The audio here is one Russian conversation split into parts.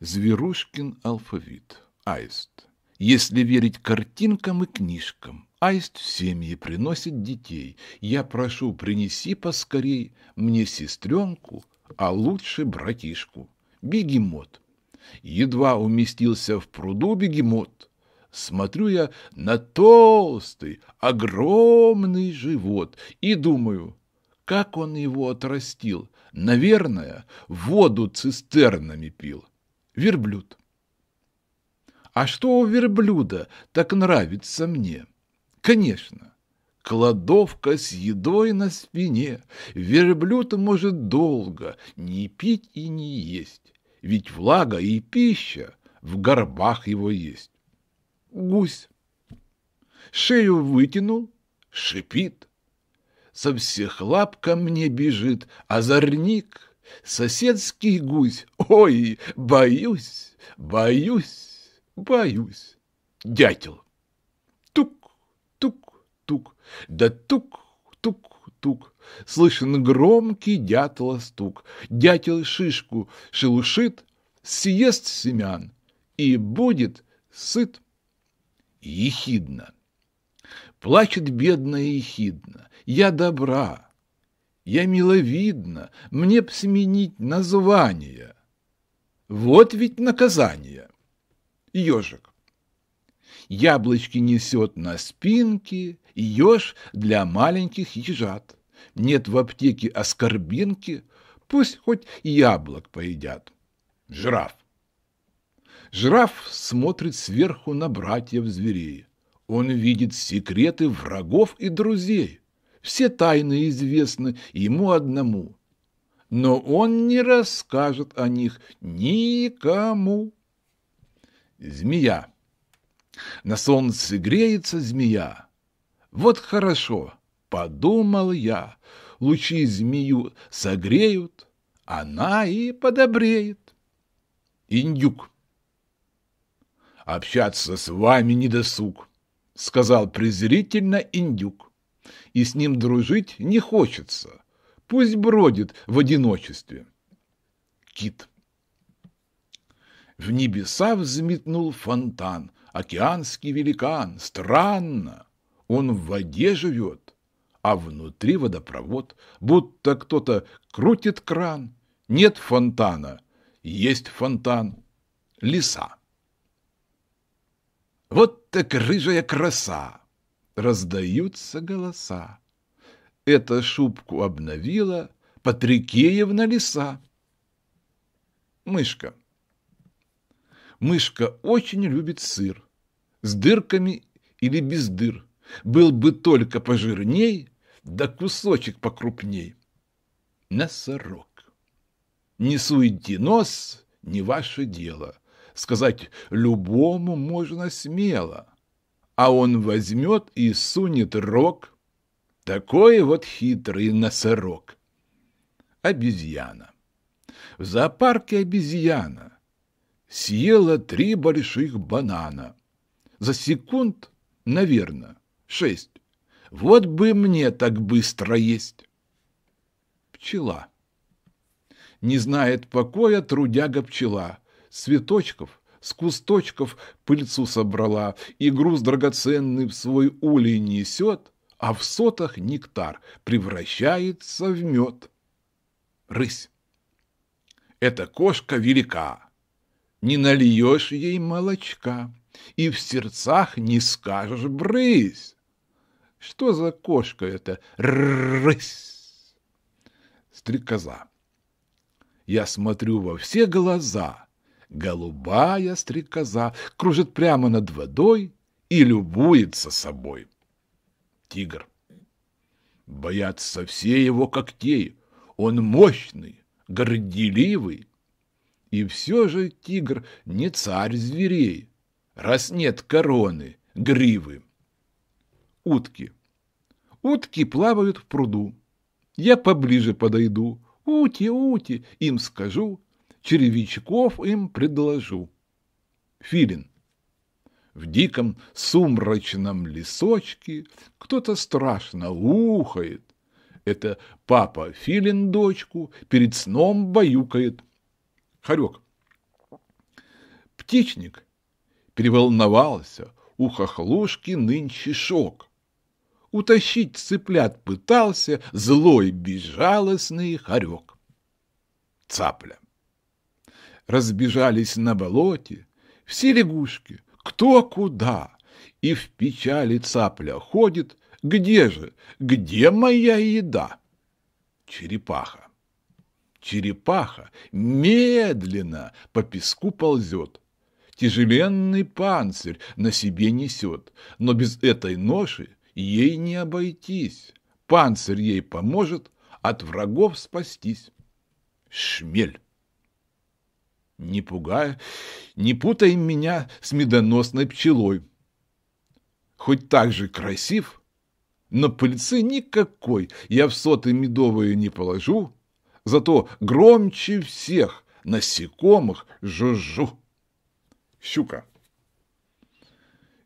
Зверушкин алфавит. Аист. Если верить картинкам и книжкам, аист в семьи приносит детей. Я прошу, принеси поскорей мне сестренку, а лучше братишку. Бегемот. Едва уместился в пруду бегемот. Смотрю я на толстый, огромный живот и думаю, как он его отрастил. Наверное, воду цистернами пил. Верблюд. А что у верблюда так нравится мне? Конечно, кладовка с едой на спине. Верблюд может долго не пить и не есть, ведь влага и пища в горбах его есть. Гусь. Шею вытянул, шипит. Со всех лап ко мне бежит озорник, Соседский гусь. Ой, боюсь, боюсь, боюсь. Дятел. Тук, тук, тук. Да тук, тук, тук. Слышен громкий дятла стук. Дятел шишку шелушит, съест семян и будет сыт. Ехидна. Плачет бедная ехидна. Я добра я миловидна, мне б сменить название. Вот ведь наказание. Ёжик. Яблочки несет на спинке, Ёж для маленьких ежат. Нет в аптеке оскорбинки, пусть хоть яблок поедят. Жираф. Жираф смотрит сверху на братьев зверей. Он видит секреты врагов и друзей все тайны известны ему одному. Но он не расскажет о них никому. Змея. На солнце греется змея. Вот хорошо, подумал я, лучи змею согреют, она и подобреет. Индюк. Общаться с вами не досуг, сказал презрительно индюк и с ним дружить не хочется. Пусть бродит в одиночестве. Кит. В небеса взметнул фонтан, океанский великан, странно. Он в воде живет, а внутри водопровод, будто кто-то крутит кран. Нет фонтана, есть фонтан, лиса. Вот так рыжая краса! Раздаются голоса. Эта шубку обновила Патрикеевна лиса. Мышка. Мышка очень любит сыр. С дырками или без дыр. Был бы только пожирней, да кусочек покрупней. Носорог. Не суйте нос, не ваше дело. Сказать любому можно смело а он возьмет и сунет рог. Такой вот хитрый носорог. Обезьяна. В зоопарке обезьяна съела три больших банана. За секунд, наверное, шесть. Вот бы мне так быстро есть. Пчела. Не знает покоя трудяга пчела. Цветочков с кусточков пыльцу собрала, и груз драгоценный в свой улей несет, а в сотах нектар превращается в мед. Рысь. Эта кошка велика, не нальешь ей молочка, и в сердцах не скажешь брысь. Что за кошка это? Рысь! Стрекоза. Я смотрю во все глаза — голубая стрекоза кружит прямо над водой и любуется собой. Тигр. Боятся все его когтей. Он мощный, горделивый. И все же тигр не царь зверей, раз нет короны, гривы. Утки. Утки плавают в пруду. Я поближе подойду. Ути, ути, им скажу, черевичков им предложу. Филин. В диком сумрачном лесочке кто-то страшно ухает. Это папа Филин дочку перед сном баюкает. Хорек. Птичник переволновался, у хохлушки нынче шок. Утащить цыплят пытался злой безжалостный хорек. Цапля разбежались на болоте, все лягушки, кто куда, и в печали цапля ходит, где же, где моя еда? Черепаха. Черепаха медленно по песку ползет, тяжеленный панцирь на себе несет, но без этой ноши ей не обойтись. Панцирь ей поможет от врагов спастись. Шмель. Не пугай, не путай меня с медоносной пчелой. Хоть так же красив, но пыльцы никакой я в соты медовые не положу, зато громче всех насекомых жужжу. Щука.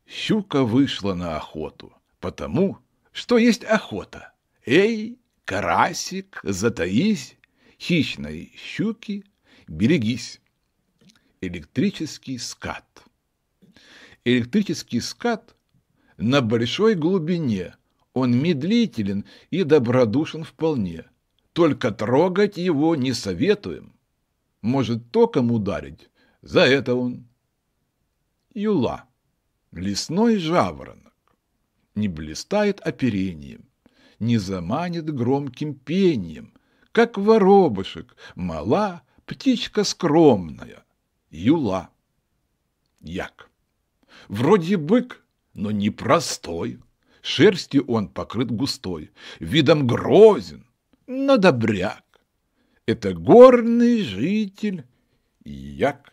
Щука вышла на охоту, потому что есть охота. Эй, карасик, затаись, хищной щуки берегись электрический скат. Электрический скат на большой глубине, он медлителен и добродушен вполне. Только трогать его не советуем. Может током ударить, за это он. Юла. Лесной жаворонок. Не блистает оперением, не заманит громким пением, как воробушек, мала, птичка скромная – юла, як. Вроде бык, но непростой, шерстью он покрыт густой, видом грозен, но добряк. Это горный житель як.